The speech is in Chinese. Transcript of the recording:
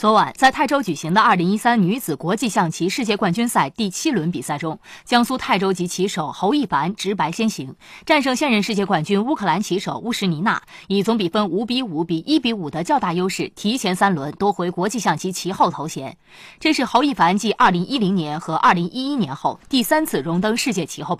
昨晚，在泰州举行的2013女子国际象棋世界冠军赛第七轮比赛中，江苏泰州籍棋手侯一凡直白先行，战胜现任世界冠军乌克兰棋手乌什尼娜，以总比分五比五比一比五的较大优势，提前三轮夺回国际象棋棋后头衔。这是侯一凡继2010年和2011年后第三次荣登世界棋后。